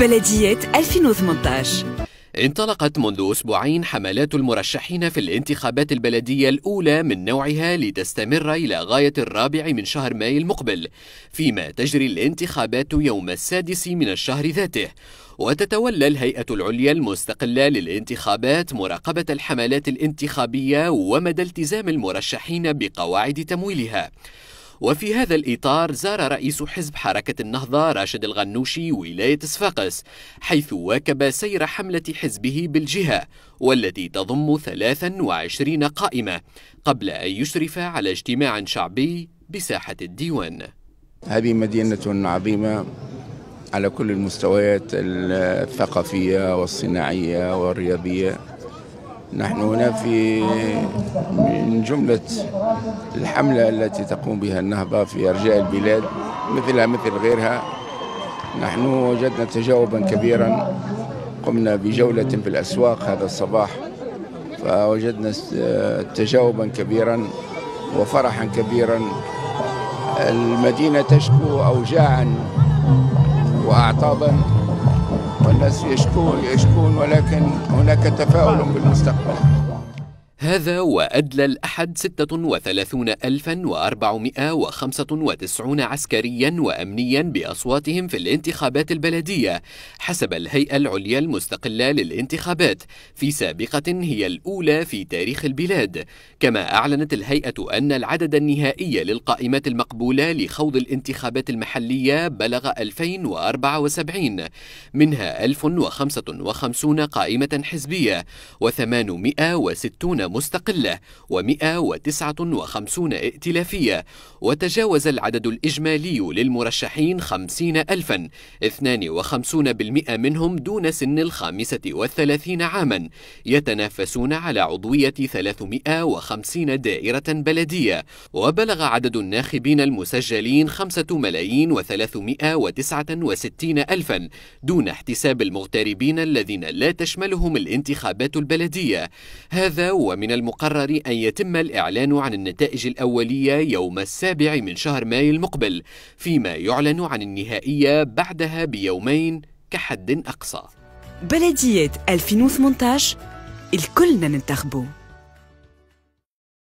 بلدية 2018 انطلقت منذ أسبوعين حملات المرشحين في الانتخابات البلدية الأولى من نوعها لتستمر إلى غاية الرابع من شهر ماي المقبل فيما تجري الانتخابات يوم السادس من الشهر ذاته وتتولى الهيئة العليا المستقلة للانتخابات مراقبة الحملات الانتخابية ومدى التزام المرشحين بقواعد تمويلها وفي هذا الإطار زار رئيس حزب حركة النهضة راشد الغنوشي ولاية صفاقس حيث واكب سير حملة حزبه بالجهة والتي تضم 23 قائمة قبل أن يشرف على اجتماع شعبي بساحة الديوان هذه مدينة عظيمة على كل المستويات الثقافية والصناعية والرياضية نحن هنا في من جملة الحملة التي تقوم بها النهضة في إرجاء البلاد مثلها مثل غيرها نحن وجدنا تجاوبا كبيرا قمنا بجولة في الأسواق هذا الصباح فوجدنا تجاوبا كبيرا وفرحا كبيرا المدينة تشكو أوجاعا وأعطابا والناس يشكون يشكون ولكن هناك تفاؤل بالمستقبل هذا وأدلى الأحد 36495 عسكريا وأمنيا بأصواتهم في الانتخابات البلدية حسب الهيئة العليا المستقلة للانتخابات في سابقة هي الأولى في تاريخ البلاد كما أعلنت الهيئة أن العدد النهائي للقائمات المقبولة لخوض الانتخابات المحلية بلغ 2074 منها 1055 قائمة حزبية و860 مستقلة و159 ائتلافية وتجاوز العدد الإجمالي للمرشحين 50 ألفا 52% منهم دون سن الخامسة والثلاثين عاما يتنافسون على عضوية 350 دائرة بلدية وبلغ عدد الناخبين المسجلين 5 ملايين و369 ألفا دون احتساب المغتربين الذين لا تشملهم الانتخابات البلدية هذا ومن ومن المقرر أن يتم الإعلان عن النتائج الأولية يوم السابع من شهر ماي المقبل فيما يعلن عن النهائية بعدها بيومين كحد أقصى بلدية 2018 الكلنا ننتخبه